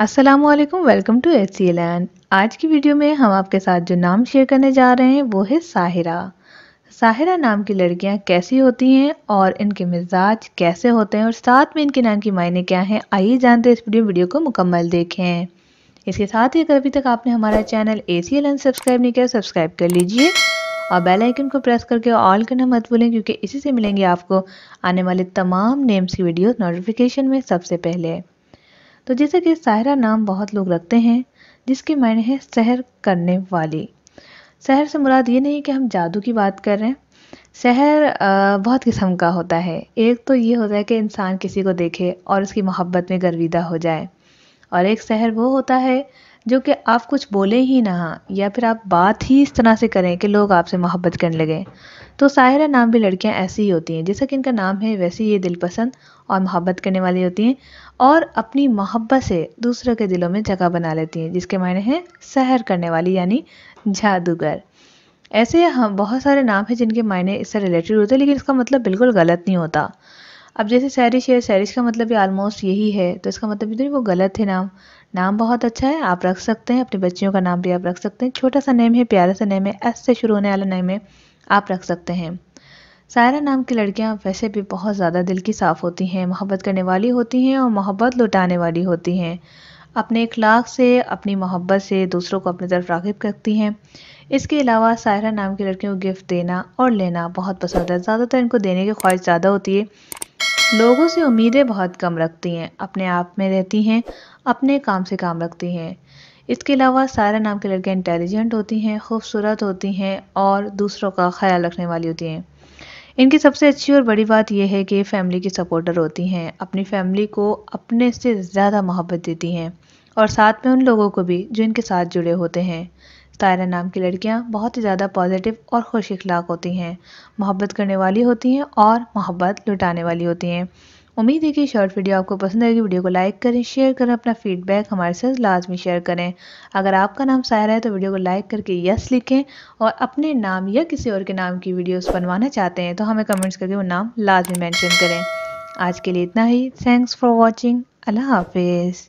Aslam welcome to H C land आज की video में हम आपके साथ जो नाम शेयर करने जा रहे हैं वो है साहिरा साहिरा नाम की लड़कियां कैसी होती हैं और इनके मिजाज कैसे होते हैं और साथ में इनके नाम की मायने क्या हैं आइए जानते हैं इस वीडियो वीडियो को मुकम्मल देखें इसके साथ ही अगर अभी तक आपने हमारा channel A C L subscribe नहीं किया सब्सक्राइब कर लीजिए और बेल आइकन को प्रेस करके ऑल करना मत भूलें क्योंकि इसी से मिलेंगे आपको आने वाले तमाम नेम्स की वीडियो नोटिफिकेशन में सबसे पहले तो जैसे कि सायरा नाम बहुत लोग रखते हैं जिसके मायने हैं सहर करने वाली सहर से मुराद ये नहीं कि हम जादू की बात कर रहे हैं शहर बहुत किस्म का होता है एक तो ये होता है कि इंसान किसी को देखे और उसकी मोहब्बत में गर्विदा हो जाए और एक शहर वो होता है जो कि आप कुछ बोलें ही ना या फिर आप बात ही इस तरह से करें कि लोग आपसे मोहब्बत करने लगें तो साहिरा नाम भी लड़कियां ऐसी ही होती हैं जैसा कि इनका नाम है वैसे ये दिलपसंद और मोहब्बत करने वाली होती हैं और अपनी मोहब्बत से दूसरों के दिलों में जगह बना लेती हैं जिसके मायने हैं सहर करने वाली यानी जादूगर ऐसे हम बहुत सारे नाम हैं जिनके मायने इससे रिलेटेड होते हैं लेकिन इसका मतलब बिल्कुल गलत नहीं होता अब जैसे सैरिश है सैरिश का मतलब भी आलमोस्ट यही है तो इसका मतलब भी तो वो गलत है नाम नाम बहुत अच्छा है आप रख सकते हैं अपनी बच्चियों का नाम भी आप रख सकते हैं छोटा सा नेम है प्यारा सा नेम है एस से शुरू होने वाला नेम है आप रख सकते हैं सायरा नाम की लड़कियां वैसे भी बहुत ज़्यादा दिल की साफ़ होती हैं मोहब्बत करने वाली होती हैं और मोहब्बत लुटाने वाली होती हैं अपने इखलाक से अपनी मोहब्बत से दूसरों को अपनी तरफ रागिब करती हैं इसके अलावा सायरा नाम की लड़कियों को गिफ्ट देना और लेना बहुत पसंद है ज़्यादातर इनको देने की ख्वाहिश ज़्यादा होती है लोगों से उम्मीदें बहुत कम रखती हैं अपने आप में रहती हैं अपने काम से काम रखती हैं इसके अलावा सारा नाम की लड़कियाँ इंटेलिजेंट होती हैं खूबसूरत होती हैं और दूसरों का ख्याल रखने वाली होती हैं इनकी सबसे अच्छी और बड़ी बात यह है कि फैमिली की सपोर्टर होती हैं अपनी फैमिली को अपने से ज़्यादा मोहब्बत देती हैं और साथ में उन लोगों को भी जो इनके साथ जुड़े होते हैं तायरा नाम की लड़कियाँ बहुत ही ज़्यादा पॉजिटिव और खुश इखलाक होती हैं मोहब्बत करने वाली होती हैं और मोहब्बत लुटाने वाली होती हैं उम्मीद है कि शॉर्ट वीडियो आपको पसंद आएगी वीडियो को लाइक करें शेयर करें अपना फीडबैक हमारे साथ लाजमी शेयर करें अगर आपका नाम सायरा है तो वीडियो को लाइक करके यस लिखें और अपने नाम या किसी और के नाम की वीडियोस बनवाना चाहते हैं तो हमें कमेंट्स करके वो नाम लाजमी मेंशन करें आज के लिए इतना ही थैंक्स फॉर वॉचिंग अल्लाह हाफिज़